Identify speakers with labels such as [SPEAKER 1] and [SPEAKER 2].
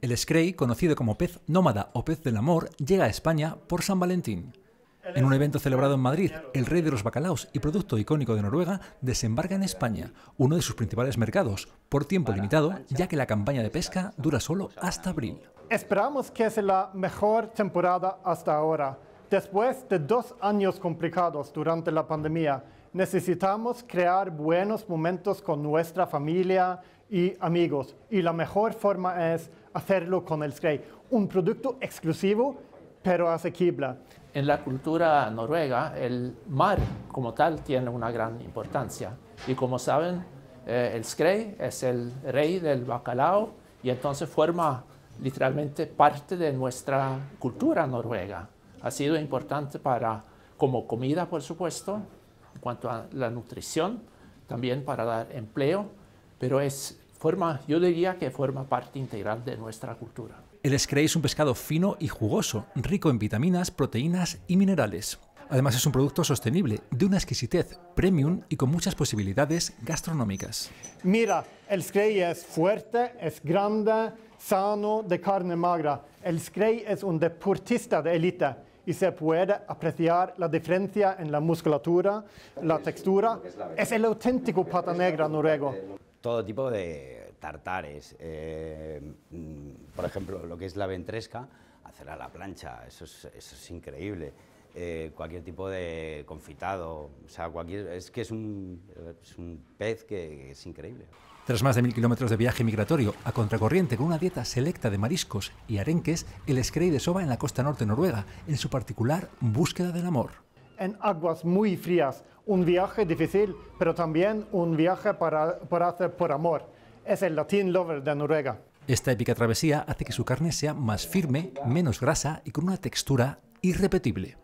[SPEAKER 1] El Scray, conocido como pez nómada o pez del amor, llega a España por San Valentín. En un evento celebrado en Madrid, el rey de los bacalaos y producto icónico de Noruega desembarca en España, uno de sus principales mercados, por tiempo limitado, ya que la campaña de pesca dura solo hasta abril.
[SPEAKER 2] Esperamos que sea la mejor temporada hasta ahora. Después de dos años complicados durante la pandemia, necesitamos crear buenos momentos con nuestra familia y amigos. Y la mejor forma es hacerlo con el Skrei, un producto exclusivo pero asequible.
[SPEAKER 3] En la cultura noruega, el mar como tal tiene una gran importancia. Y como saben, eh, el Skrei es el rey del bacalao y entonces forma literalmente parte de nuestra cultura noruega ha sido importante para, como comida, por supuesto, en cuanto a la nutrición, también para dar empleo, pero es forma, yo diría que forma parte integral de nuestra cultura.
[SPEAKER 1] El escrey es un pescado fino y jugoso, rico en vitaminas, proteínas y minerales. Además es un producto sostenible, de una exquisitez premium y con muchas posibilidades gastronómicas.
[SPEAKER 2] Mira, el escrey es fuerte, es grande, sano, de carne magra. El escrey es un deportista de élite y se puede apreciar la diferencia en la musculatura, la textura. Es el auténtico pata negra noruego.
[SPEAKER 4] Todo tipo de tartares, eh, mm, por ejemplo, lo que es la ventresca, hacer a la plancha, eso es increíble. Eh, cualquier tipo de confitado, o sea, cualquier, es que es un, pez que es increíble.
[SPEAKER 1] Tras más de mil kilómetros de viaje migratorio a contracorriente con una dieta selecta de mariscos y arenques, el Skrei desova en la costa norte noruega, en su particular búsqueda del amor.
[SPEAKER 2] En aguas muy frías, un viaje difícil, pero también un viaje para, hacer por amor. Es el Latin Lover de Noruega.
[SPEAKER 1] Esta épica travesía hace que su carne sea más firme, menos grasa y con una textura irrepetible.